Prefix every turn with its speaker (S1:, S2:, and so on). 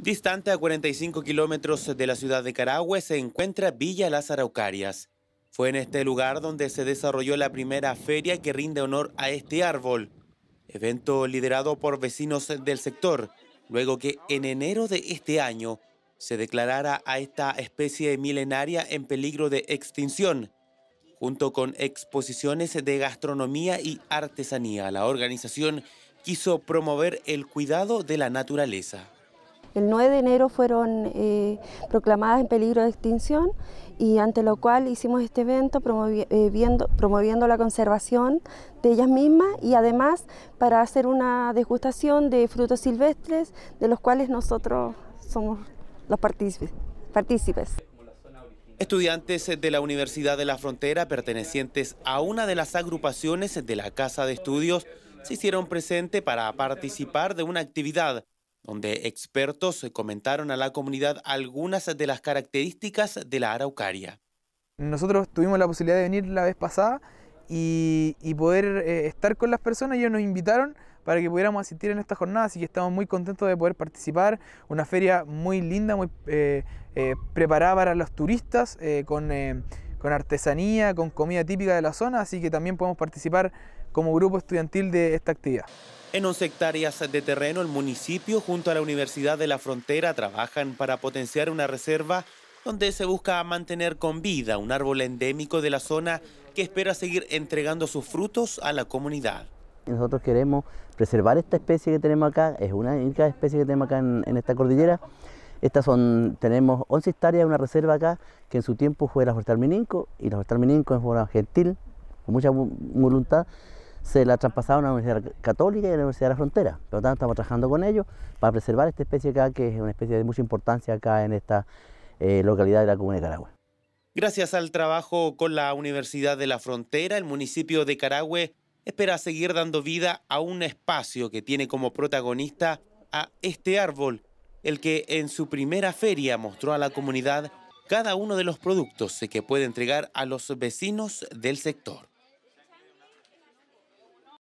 S1: Distante a 45 kilómetros de la ciudad de Carahue se encuentra Villa Las Araucarias. Fue en este lugar donde se desarrolló la primera feria que rinde honor a este árbol, evento liderado por vecinos del sector, luego que en enero de este año se declarara a esta especie milenaria en peligro de extinción, junto con exposiciones de gastronomía y artesanía. La organización quiso promover el cuidado de la naturaleza.
S2: El 9 de enero fueron eh, proclamadas en peligro de extinción y ante lo cual hicimos este evento eh, promoviendo, la conservación de ellas mismas y además para hacer una degustación de frutos silvestres de los cuales nosotros somos los partícipes.
S1: Estudiantes de la Universidad de la Frontera, pertenecientes a una de las agrupaciones de la Casa de Estudios, se hicieron presente para participar de una actividad donde expertos comentaron a la comunidad algunas de las características de la araucaria.
S3: Nosotros tuvimos la posibilidad de venir la vez pasada y, poder eh, estar con las personas, ellos nos invitaron para que pudiéramos asistir en esta jornada, así que estamos muy contentos de poder participar, una feria muy linda, muy eh, eh, preparada para los turistas, con con artesanía, con comida típica de la zona, así que también podemos participar como grupo estudiantil de esta actividad.
S1: En 11 hectáreas de terreno, el municipio junto a la Universidad de la Frontera trabajan para potenciar una reserva donde se busca mantener con vida un árbol endémico de la zona que espera seguir entregando sus frutos a la comunidad.
S4: Nosotros queremos preservar esta especie que tenemos acá, es una única especie que tenemos acá en, en esta cordillera, estas son, tenemos 11 hectáreas, de una reserva acá, que en su tiempo fue la Forestal Mininco, y la Forestal Mininco es forma gentil, con mucha voluntad, se la traspasaron a la Universidad Católica y a la Universidad de la Frontera. Por lo tanto, estamos trabajando con ellos para preservar esta especie acá, que es una especie de mucha importancia acá en esta eh, localidad de la Comuna de Caragüe.
S1: Gracias al trabajo con la Universidad de la Frontera, el municipio de Caragüe espera seguir dando vida a un espacio que tiene como protagonista a este árbol el que en su primera feria mostró a la comunidad cada uno de los productos que puede entregar a los vecinos del sector.